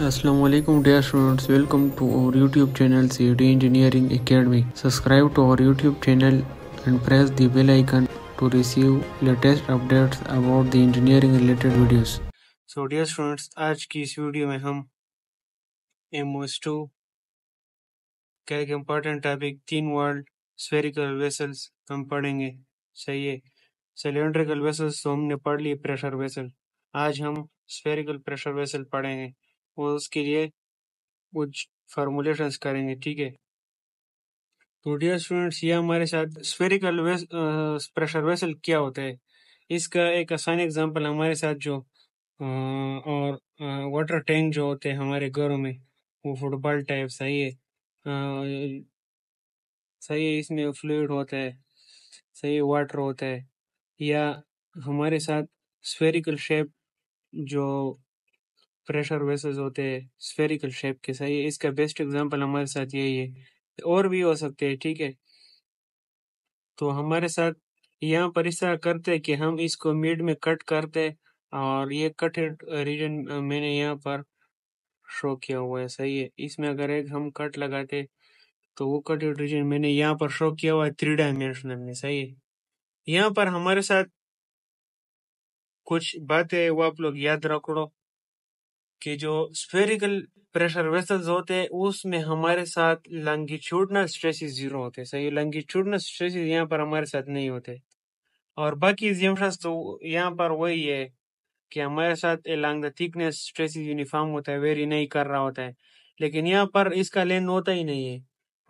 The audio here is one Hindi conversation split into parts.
Assalamualaikum dear students welcome to our YouTube channel CAD Engineering Academy subscribe to our YouTube channel and press the bell icon to receive latest updates about the engineering related videos so dear students आज की इस वीडियो में हम MOS2 का एक important topic thin walled spherical vessels हम पढ़ेंगे सही है सिलेंड्रिकल वेसल्स तो हमने पढ़ लिए प्रेशर वेसल आज हम स्फेरिकल प्रेशर वेसल पढ़ेंगे और उसके लिए कुछ फार्मूलेशंस करेंगे ठीक है तो डियर स्टूडेंट्स ये हमारे साथ स्फेरिकल वेस, प्रेशर वेसल क्या होता है इसका एक आसान एग्जांपल हमारे साथ जो और वाटर टैंक जो होते हैं हमारे घरों में वो फुटबॉल टाइप सही है सही है इसमें फ्लूड होता है सही वाटर होता है या हमारे साथ स्फेरिकल शेप जो प्रेशर वेसल्स होते हैं स्फेरिकल शेप के सही है इसका बेस्ट एग्जांपल हमारे साथ यही है और भी हो सकते हैं ठीक है तो हमारे साथ यहाँ पर इस तरह करते कि हम इसको मिड में कट करते और ये कट रीजन मैंने यहाँ पर शो किया हुआ है सही है इसमें अगर एक हम कट लगाते तो वो कट रीजन मैंने यहाँ पर शो किया हुआ है थ्री डायमेंशनल में सही है यहाँ पर हमारे साथ कुछ बातें वो आप लोग याद रख लो कि जो स्फेरिकल प्रेशर वेसल्स होते हैं उसमें हमारे साथ लंगिट्यूडनल स्ट्रेस जीरो होते हैं सही लंगिट्यूडनल स्ट्रेस यहाँ पर हमारे साथ नहीं होते और बाकी एग्जाम्पल्स तो यहाँ पर वही है कि हमारे साथ along the thickness stresses uniform होता है वेरी नहीं कर रहा होता है लेकिन यहाँ पर इसका लेन होता ही नहीं है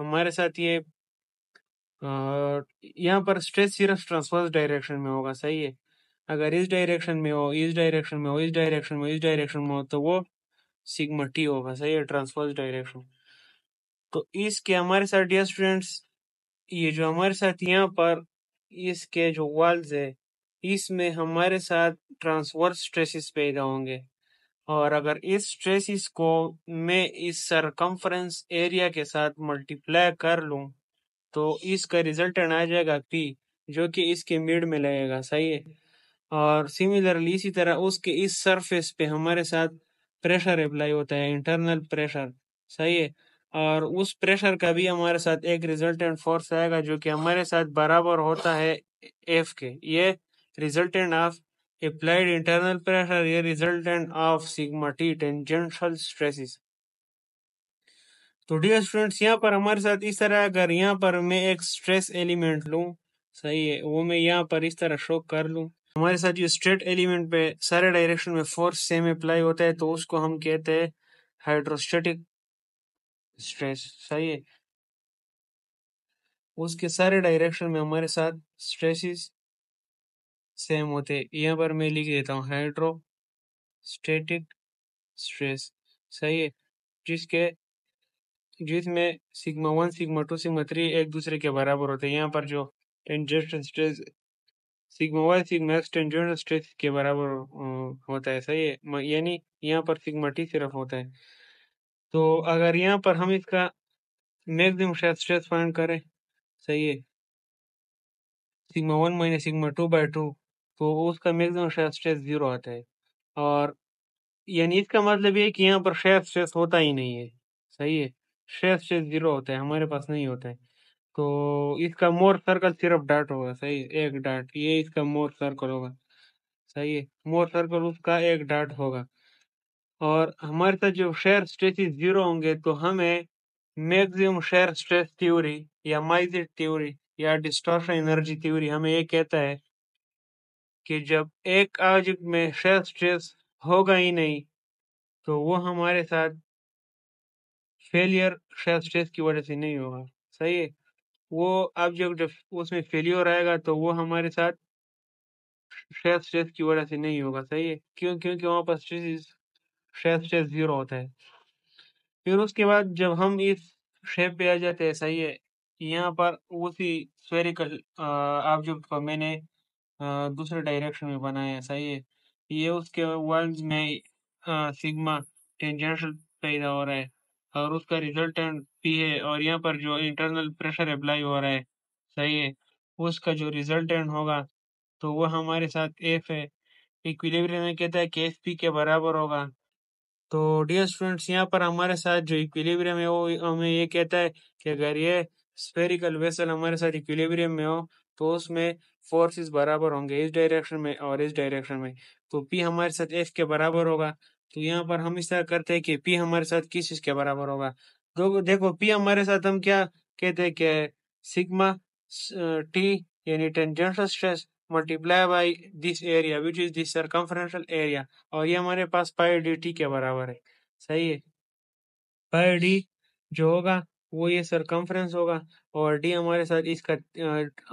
हमारे साथ ये यहाँ पर स्ट्रेस सिर्फ ट्रांसफर्स डायरेक्शन में होगा सही है अगर इस डायरेक्शन में हो इस डायरेक्शन में हो इस डायरेक्शन में इस डायरेक्शन में हो तो वो सिग्मा टी होगा सही है ट्रांसवर्स डायरेक्शन तो इसके हमारे साथ डियर स्टूडेंट्स ये जो हमारे साथ यहाँ पर इसके जो वॉल्स है इसमें हमारे साथ ट्रांसवर्स स्ट्रेसिस पैदा होंगे और अगर इस स्ट्रेसिस को मैं इस सरकमफ्रेंस एरिया के साथ मल्टीप्लाई कर लूँ तो इसका रिजल्टेंट आ जाएगा पी जो कि इसके मिड में लगेगा सही है और सिमिलरली इसी तरह उसके इस सरफेस पे हमारे साथ प्रेशर अप्लाई होता है इंटरनल प्रेशर सही है और उस प्रेशर का भी हमारे साथ एक रिजल्टेंट फोर्स आएगा जो कि हमारे साथ बराबर होता है एफ के ये resultant of applied internal pressure ये resultant of sigma T tangential stresses तो डियर स्टूडेंट्स यहाँ पर हमारे साथ इस तरह अगर यहाँ पर मैं एक स्ट्रेस एलिमेंट लूँ सही है वो मैं यहाँ पर इस तरह शो कर लूँ हमारे साथ जो स्ट्रेट एलिमेंट पे सारे डायरेक्शन में फोर्स सेम अप्लाई होता है तो उसको हम कहते हैं हाइड्रोस्टेटिक स्ट्रेस सही है उसके सारे डायरेक्शन में हमारे साथ स्ट्रेसेस सेम होते हैं यहाँ पर मैं लिख देता हूँ हाइड्रो स्टेटिक स्ट्रेस सही है जिसके जिसमें sigma one sigma two sigma three एक दूसरे के बराबर होते हैं यहाँ पर जो इंजेक्शन stress sigma Y sigma X tangent stress के बराबर होता है सही है यानी यहाँ पर सिग्मा टी सिर्फ होता है तो अगर यहाँ पर हम इसका मैक्सिमम स्ट्रेस फाइंड करें सही है sigma one minus sigma two by two तो उसका मैक्सिमम स्ट्रेस जीरो आता है और यानी इसका मतलब ये कि यहाँ पर शायद स्ट्रेस होता ही नहीं है सही है शेयर स्ट्रेस जीरो होता है हमारे पास नहीं होता है तो इसका मोर सर्कल सिर्फ डॉट होगा सही है? एक डॉट ये इसका मोर सर्कल होगा सही है मोर सर्कल उसका एक डॉट होगा और हमारे साथ जो शेयर स्ट्रेसिस जीरो होंगे तो हमें मैक्सिमम शेयर स्ट्रेस थ्योरी या माइजिट थ्योरी या डिस्टॉर्शन एनर्जी थ्योरी हमें ये कहता है कि जब एक ऑब्जेक्ट में शेयर स्ट्रेस होगा ही नहीं तो वो हमारे साथ फेलियर शेयर स्ट्रेस की वजह से नहीं होगा सही है वो अब जब जब उसमें फेल्योर आएगा तो वो हमारे साथ स्ट्रेस स्ट्रेस की वजह से नहीं होगा सही है क्यों क्योंकि वहाँ पर स्ट्रेस स्ट्रेस स्ट्रेस जीरो होता है फिर उसके बाद जब हम इस शेप पे आ जाते हैं सही है यहाँ पर उसी स्वेरिकल ऑब्जेक्ट को मैंने दूसरे डायरेक्शन में बनाया है सही है ये उसके वर्ल्ड में सिग्मा टेंजेंशियल पैदा हो रहा है और उसका रिजल्टेंट पी है और यहाँ पर जो इंटरनल प्रेशर अप्लाई हो रहा है सही है उसका जो रिजल्टेंट होगा तो वह हमारे साथ एफ है इक्विलिब्रियम में कहता है कि एफ पी के बराबर होगा तो डियर स्टूडेंट्स यहाँ पर हमारे साथ जो इक्विलिब्रियम है वो हमें ये कहता है कि अगर ये स्फेरिकल वेसल हमारे साथ इक्विलिब्रियम में हो तो उसमें फोर्सेस बराबर होंगे इस डायरेक्शन में और इस डायरेक्शन में तो पी हमारे साथ एफ के बराबर होगा तो यहाँ पर हम इस तरह करते हैं कि पी हमारे साथ किस चीज के बराबर होगा तो देखो पी हमारे साथ हम क्या कहते हैं कि सिग्मा टी यानी tangential stress multiply by this area which is this circumferential area और ये हमारे पास पाई डी टी के बराबर है सही है पाई डी जो होगा वो ये सरकमफ्रेंस होगा और डी हमारे साथ इसका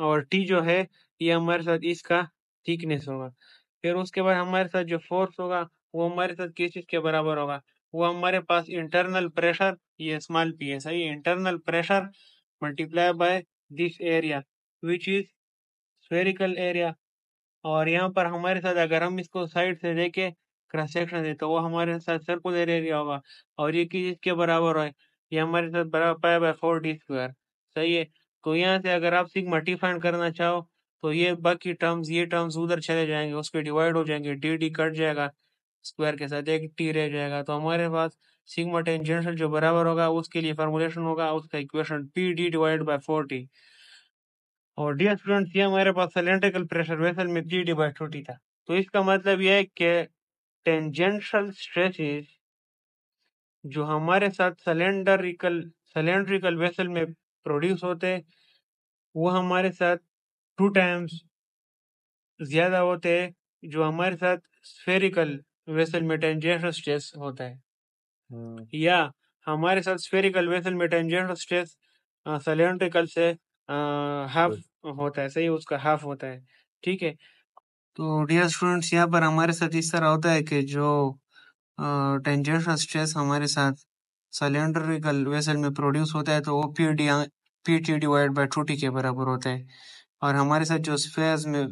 और टी जो है ये हमारे साथ इसका थिकनेस होगा फिर उसके बाद हमारे साथ जो फोर्स होगा वो हमारे साथ किस चीज़ के बराबर होगा वो हमारे पास इंटरनल प्रेशर ये स्मॉल पी है सही internal pressure multiply by this area which is spherical area और यहाँ पर हमारे साथ अगर हम इसको साइड से देखे क्रॉस सेक्शन दे तो वो हमारे साथ सर्कुलर एरिया होगा और ये किस के बराबर है ये हमारे साथ बराबर pi by four D square सही है तो यहाँ से अगर आप सिग्मा डिफाइन करना चाहो तो ये बाकी टर्म्स ये टर्म्स उधर चले जाएंगे उस पर डिवाइड हो जाएंगे डी डी कट जाएगा स्क्वायर के साथ एक टी रह जाएगा तो हमारे पास सिग्मा टेंजेंशियल जो बराबर होगा उसके लिए फार्मूलेशन होगा उसका equation P D divide by four T और डी स्टूडेंट ये हमारे पास सिलेंड्रिकल प्रेशर वेसल में D D by two T था तो इसका मतलब यह है कि टेंजेंशियल स्ट्रेसेस जो हमारे साथ सिलेंडरिकल सिलेंड्रिकल वेसल में प्रोड्यूस होते वो हमारे साथ टू टाइम्स ज़्यादा होते हैं जो हमारे साथ स्फेरिकल वेसल में टेंजेंशियल स्ट्रेस होता है hmm. या हमारे साथ स्फेरिकल वेसल में टेंजेंशियल स्ट्रेस सलेंट्रिकल से हाफ होता है सही उसका हाफ होता है ठीक है तो डियर स्टूडेंट्स यहाँ पर हमारे साथ इस तरह होता है कि जो टेंजेंशियल स्ट्रेस हमारे साथ सलेंड्रिकल वेसल में प्रोड्यूस होता है तो वो P D P T divide by two T के बराबर होता है और हमारे साथ जो स्फेयर में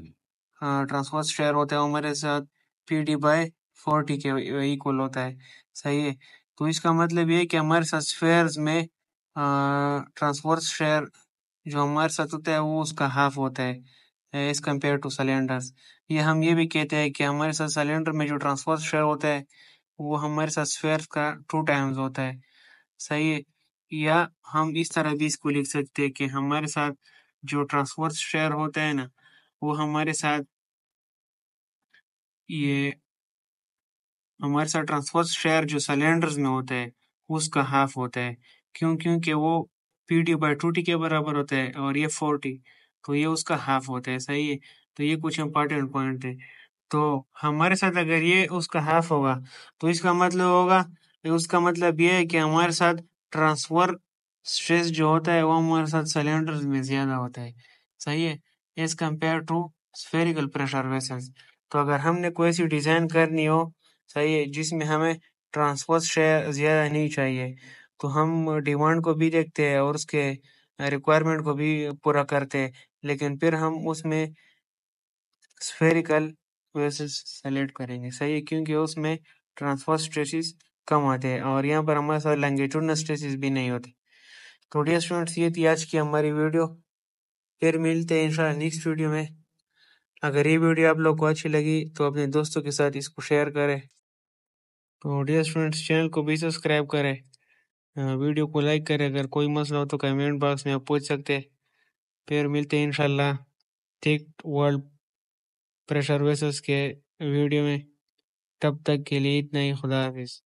ट्रांसफर हम्म। हाँ, शेयर होता है हमारे साथ P D by four T के इक्वल होता है सही है तो इसका मतलब ये कि हमारे साथ स्पेयर्स में ट्रांसफर शेयर जो हमारे साथ होता है वो उसका हाफ होता है एज कम्पेयर टू सिलेंडर्स ये हम ये भी कहते हैं कि हमारे साथ सिलेंडर में जो ट्रांसफर शेयर होता है वो हमारे साथ स्पेयर का टू टाइम्स होता है सही है या हम इस तरह भी इसको लिख सकते हैं कि हमारे साथ जो ट्रांसवर्स शेयर होता है ना वो हमारे साथ ये हमारे साथ ट्रांसवर्स शेयर जो सिलेंडर्स में होता है उसका हाफ होता है क्यों क्योंकि वो P D by two T के बराबर होता है और ये फोर टी तो ये उसका हाफ होता है सही है तो ये कुछ इंपॉर्टेंट पॉइंट है तो हमारे साथ अगर ये उसका हाफ होगा तो इसका मतलब होगा उसका मतलब ये है कि हमारे साथ ट्रांसफर स्ट्रेस जो होता है वो हमारे साथ सिलेंडर में ज़्यादा होता है सही है as compare to spherical pressure vessels तो अगर हमने कोई सी डिज़ाइन करनी हो सही है जिसमें हमें ट्रांसफर शेयर ज़्यादा नहीं चाहिए तो हम डिमांड को भी देखते हैं और उसके रिक्वायरमेंट को भी पूरा करते हैं लेकिन फिर हम उसमें स्फेरिकल वेसल्स सेलेक्ट करेंगे सही है क्योंकि उसमें ट्रांसफर स्ट्रेसिस कम आते हैं और यहाँ पर हमारे साथ लैंगिट्यूडनल स्ट्रेसिस भी नहीं होते तो डियर स्टूडेंट्स ये थी आज की हमारी वीडियो फिर मिलते हैं इंशाल्लाह नेक्स्ट वीडियो में अगर ये वीडियो आप लोग को अच्छी लगी तो अपने दोस्तों के साथ इसको शेयर करें तो डियर स्टूडेंट्स चैनल को भी सब्सक्राइब करें वीडियो को लाइक करें अगर कोई मसला हो तो कमेंट बॉक्स में आप पूछ सकते हैं फिर मिलते हैं इंशाल्लाह ठीक वर्ल्ड प्रेशर वेसस के वीडियो में तब तक के लिए इतना ही खुदा हाफिज़